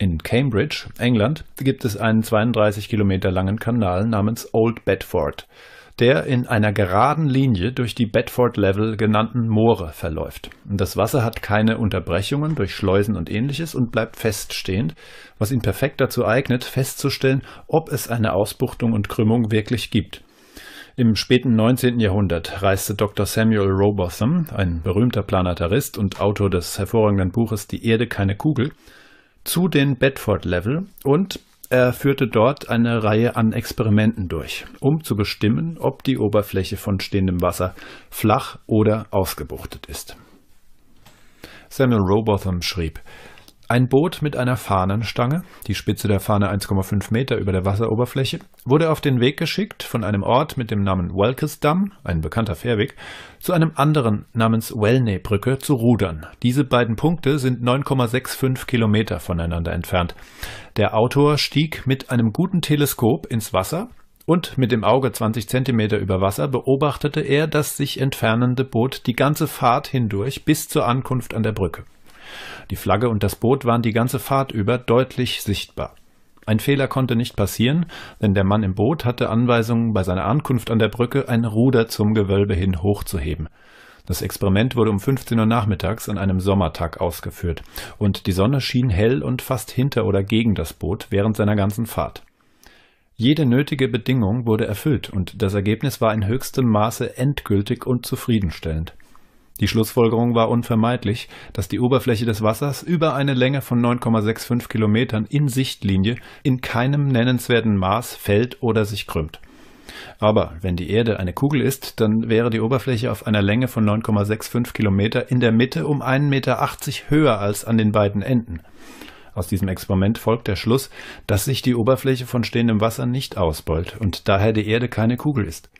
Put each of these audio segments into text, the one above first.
In Cambridge, England, gibt es einen 32 Kilometer langen Kanal namens Old Bedford, der in einer geraden Linie durch die Bedford Level genannten Moore verläuft. Das Wasser hat keine Unterbrechungen durch Schleusen und ähnliches und bleibt feststehend, was ihn perfekt dazu eignet, festzustellen, ob es eine Ausbuchtung und Krümmung wirklich gibt. Im späten 19. Jahrhundert reiste Dr. Samuel Robotham, ein berühmter Planetarist und Autor des hervorragenden Buches Die Erde keine Kugel, zu den Bedford Level und er führte dort eine Reihe an Experimenten durch, um zu bestimmen, ob die Oberfläche von stehendem Wasser flach oder ausgebuchtet ist. Samuel Robotham schrieb, ein Boot mit einer Fahnenstange, die Spitze der Fahne 1,5 Meter über der Wasseroberfläche, wurde auf den Weg geschickt von einem Ort mit dem Namen Welkesdam, ein bekannter Fährweg, zu einem anderen namens Wellney-Brücke zu rudern. Diese beiden Punkte sind 9,65 Kilometer voneinander entfernt. Der Autor stieg mit einem guten Teleskop ins Wasser und mit dem Auge 20 Zentimeter über Wasser beobachtete er das sich entfernende Boot die ganze Fahrt hindurch bis zur Ankunft an der Brücke. Die Flagge und das Boot waren die ganze Fahrt über deutlich sichtbar. Ein Fehler konnte nicht passieren, denn der Mann im Boot hatte Anweisungen, bei seiner Ankunft an der Brücke ein Ruder zum Gewölbe hin hochzuheben. Das Experiment wurde um 15 Uhr nachmittags an einem Sommertag ausgeführt, und die Sonne schien hell und fast hinter oder gegen das Boot während seiner ganzen Fahrt. Jede nötige Bedingung wurde erfüllt, und das Ergebnis war in höchstem Maße endgültig und zufriedenstellend. Die Schlussfolgerung war unvermeidlich, dass die Oberfläche des Wassers über eine Länge von 9,65 Kilometern in Sichtlinie in keinem nennenswerten Maß fällt oder sich krümmt. Aber wenn die Erde eine Kugel ist, dann wäre die Oberfläche auf einer Länge von 9,65 Kilometer in der Mitte um 1,80 Meter höher als an den beiden Enden. Aus diesem Experiment folgt der Schluss, dass sich die Oberfläche von stehendem Wasser nicht ausbeult und daher die Erde keine Kugel ist.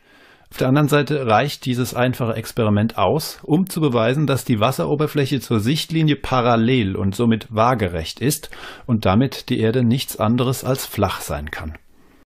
Auf der anderen Seite reicht dieses einfache Experiment aus, um zu beweisen, dass die Wasseroberfläche zur Sichtlinie parallel und somit waagerecht ist und damit die Erde nichts anderes als flach sein kann.